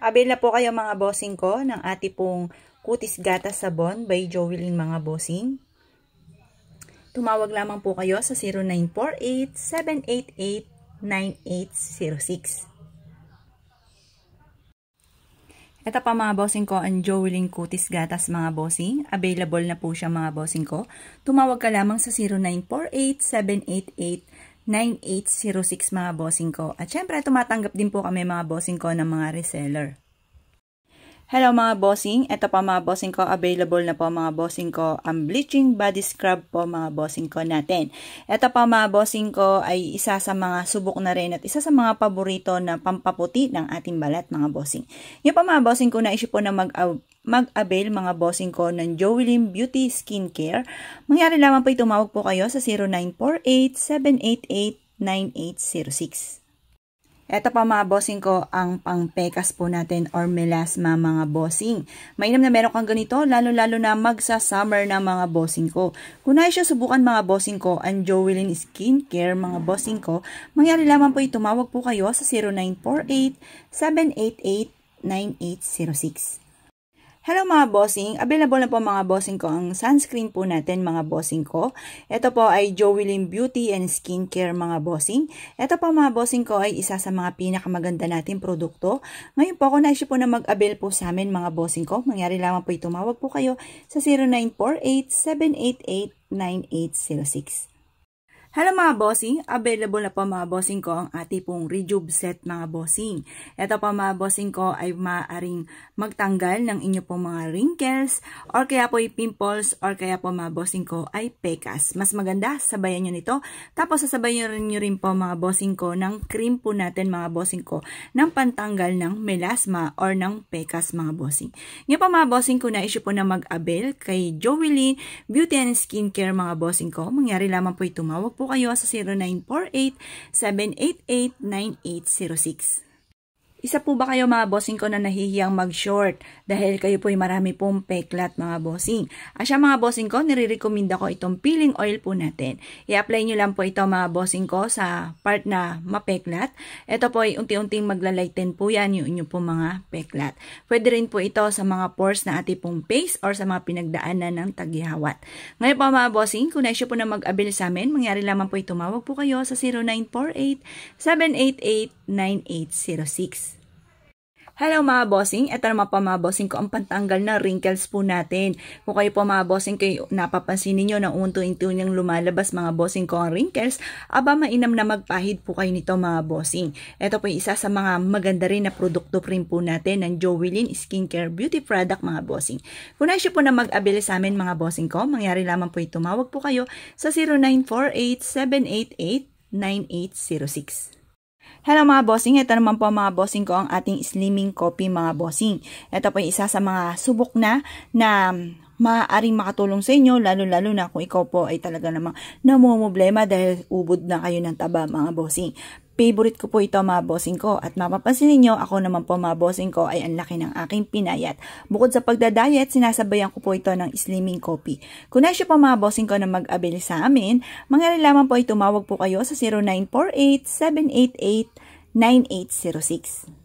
Avail na po kayo mga bossing ko ng ati pong Kutis Gatas Sabon by Joeline mga bossing. Tumawag lamang po kayo sa 0948-788-9806. Ito pa mga bossing ko ang Joeline Kutis Gatas mga bossing. Available na po siya mga bossing ko. Tumawag ka lamang sa 0948 788 9806 mga bossing ko. At syempre, tumatanggap din po kami mga bossing ko ng mga reseller. Hello mga bossing, ito pa mga bossing ko, available na po mga bossing ko ang bleaching body scrub po mga bossing ko natin. Ito pa mga bossing ko ay isa sa mga subok na rin at isa sa mga paborito na pampaputi ng ating balat mga bossing. Yung po mga bossing ko naisip po na mag mag-avail mga bossing ko ng Joeline Beauty Skincare. Mangyari lamang po tumawag po kayo sa 0948-788-9806. Ito pa mga bossing ko, ang pangpekas po natin or melasma mga bossing. Mainam na meron kang ganito, lalo-lalo na magsa-summer na mga bossing ko. Kung nais siya subukan mga bossing ko, ang Skin Care mga bossing ko, mangyari lamang po itumawag po kayo sa 0948 788 9806. Hello mga bossing, available na po mga bossing ko ang sunscreen po natin mga bossing ko. Ito po ay Joeline Beauty and Skincare mga bossing. Ito po mga bossing ko ay isa sa mga pinakamaganda natin produkto. Ngayon po ako naisip po na mag-avail po sa amin mga bossing ko. Mangyari lamang po ay tumawag po kayo sa 0948 Hello mga bossing, available na po mga bossing ko ang ating pong rejuve set mga bossing. Ito po mga bossing ko ay maaaring magtanggal ng inyo pong mga wrinkles or kaya po ay pimples or kaya po mga bossing ko ay pekas. Mas maganda, sabayan nyo nito. Tapos sasabayan nyo rin po mga bossing ko ng cream po natin mga bossing ko ng pantanggal ng melasma or ng pekas mga bossing. Ngayon po mga bossing ko na issue po na mag-avail kay Joeline Beauty and Skincare mga bossing ko. Mangyari lamang po ay tumawag po kayo sa 0948-788-9806. Isa po ba kayo mga bossing ko na nahihiyang mag-short dahil kayo po'y marami pong peklat mga bossing? Asya mga bossing ko, nirerekomenda ko itong peeling oil po natin. I-apply nyo lang po ito mga bossing ko sa part na mapeklat. Ito po ay unti-unting maglalighten po yan yung inyo po mga peklat. Pwede rin po ito sa mga pores na ati pong face or sa mga pinagdaanan ng tagihawat. Ngayon po mga bossing, kung naisyo po na mag-abil sa amin, mangyari lamang po ay tumawag po kayo sa 0948 788 9806. Hello mga bossing, eto naman po mga bossing ko ang pantanggal na wrinkles po natin. Kung kayo po mga bossing, kayo napapansin niyo na unto-unto niyang lumalabas mga bossing ko ang wrinkles, aba mainam na magpahid po kayo nito mga bossing. Ito po yung isa sa mga maganda rin na produkto rin po natin ng Jovelyn Skincare Beauty Product mga bossing. Kung nais po na mag-abili sa amin mga bossing ko, mangyari lamang po yung tumawag po kayo sa 0948 9806. Hello mga bossing, ito naman po mga bossing ko ang ating slimming coffee mga bossing. Ito po yung isa sa mga subok na na maaaring makatulong sa inyo, lalo-lalo na kung ikaw po ay talaga namang namumblema dahil ubod na kayo ng taba mga bossing. Favorite ko po ito mga bossing ko at mapapansin ninyo ako naman po mga bossing ko ay ang laki ng aking pinayat. Bukod sa pagda-diet, sinasabayan ko po ito ng slimming coffee. Kung nais po mga bossing ko na mag-abil sa amin, mga po ay tumawag po kayo sa 0948 788 9806.